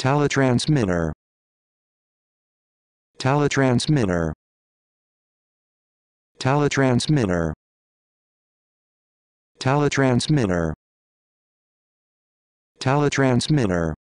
Teletransmitter. Teletransmitter. Teletransmitter. Teletransmitter. Teletransmitter.